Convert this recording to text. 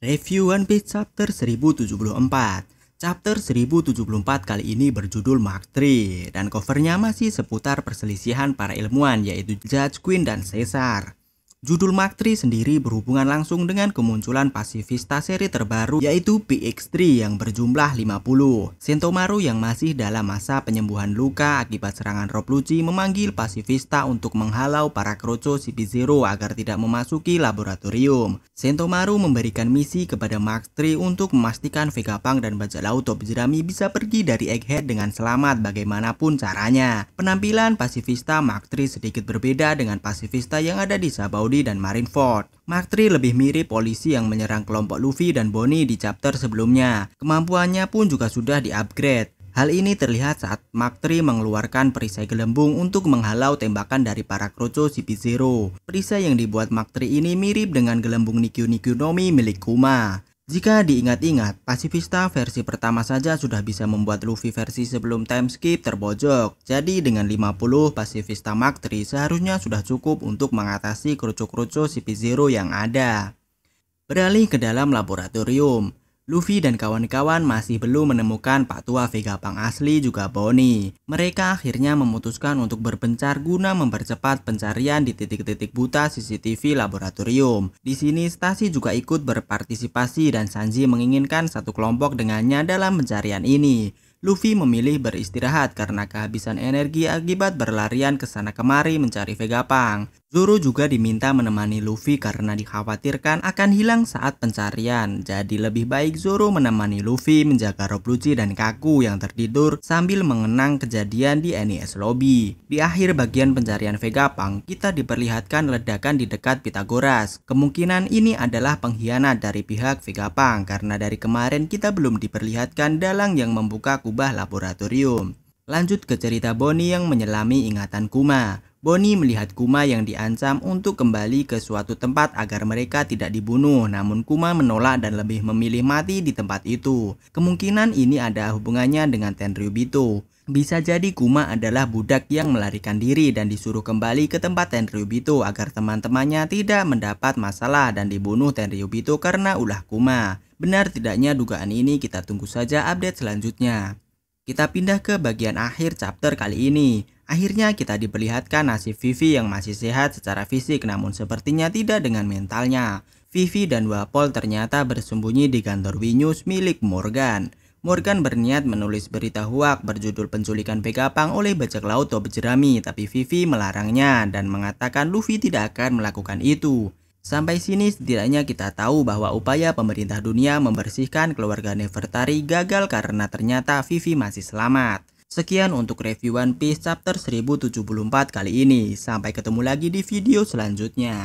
Review One Piece Chapter 1074 Chapter 1074 kali ini berjudul Mark 3 dan covernya masih seputar perselisihan para ilmuwan yaitu Judge Quinn dan Caesar. Judul Maktri sendiri berhubungan langsung dengan kemunculan pasifista seri terbaru yaitu PX3 yang berjumlah 50. Sentomaru yang masih dalam masa penyembuhan luka akibat serangan Rob Lucci memanggil pasifista untuk menghalau para kroco CP0 agar tidak memasuki laboratorium. Sentomaru memberikan misi kepada Maktri untuk memastikan Vegapunk dan Bajak Laut Top Jerami bisa pergi dari Egghead dengan selamat bagaimanapun caranya. Penampilan pasifista Maktri sedikit berbeda dengan pasifista yang ada di Sabau Saudi dan Marineford. Mark III lebih mirip polisi yang menyerang kelompok Luffy dan Bonnie di chapter sebelumnya. Kemampuannya pun juga sudah diupgrade. Hal ini terlihat saat Mark III mengeluarkan perisai gelembung untuk menghalau tembakan dari para kroco CP0. Perisai yang dibuat Mark III ini mirip dengan gelembung Nikyu Nikyu Nomi milik Kuma. Jika diingat-ingat, pasifista versi pertama saja sudah bisa membuat Luffy versi sebelum time skip terbojok. Jadi dengan 50 pasifista Mark III seharusnya sudah cukup untuk mengatasi kerucuk-kerucuk CP0 yang ada. Beralih ke dalam laboratorium. Luffy dan kawan-kawan masih belum menemukan Patua Vega Pang asli juga Bonnie. Mereka akhirnya memutuskan untuk berpencar guna mempercepat pencarian di titik-titik buta CCTV laboratorium. Di sini Stasi juga ikut berpartisipasi dan Sanji menginginkan satu kelompok dengannya dalam pencarian ini. Luffy memilih beristirahat karena kehabisan energi akibat berlarian ke sana kemari mencari Vegapunk. Zoro juga diminta menemani Luffy karena dikhawatirkan akan hilang saat pencarian. Jadi lebih baik Zoro menemani Luffy menjaga Rob Lucci dan Kaku yang tertidur sambil mengenang kejadian di NES Lobby. Di akhir bagian pencarian Vegapunk, kita diperlihatkan ledakan di dekat Pitagoras. Kemungkinan ini adalah pengkhianat dari pihak Vegapunk karena dari kemarin kita belum diperlihatkan dalang yang membuka kubah laboratorium. Lanjut ke cerita Bonnie yang menyelami ingatan Kuma. Bonnie melihat Kuma yang diancam untuk kembali ke suatu tempat agar mereka tidak dibunuh, namun Kuma menolak dan lebih memilih mati di tempat itu. Kemungkinan ini ada hubungannya dengan Tenryubito. Bisa jadi Kuma adalah budak yang melarikan diri dan disuruh kembali ke tempat Tenryubito agar teman-temannya tidak mendapat masalah dan dibunuh Tenryubito karena ulah Kuma. Benar tidaknya dugaan ini kita tunggu saja update selanjutnya. Kita pindah ke bagian akhir chapter kali ini. Akhirnya kita diperlihatkan nasib Vivi yang masih sehat secara fisik namun sepertinya tidak dengan mentalnya. Vivi dan Wapol ternyata bersembunyi di kantor Winews milik Morgan. Morgan berniat menulis berita huak berjudul penculikan Pegapang oleh bajak laut Tobe Jerami tapi Vivi melarangnya dan mengatakan Luffy tidak akan melakukan itu. Sampai sini setidaknya kita tahu bahwa upaya pemerintah dunia membersihkan keluarga Nefertari gagal karena ternyata Vivi masih selamat. Sekian untuk review One Piece chapter 1074 kali ini. Sampai ketemu lagi di video selanjutnya.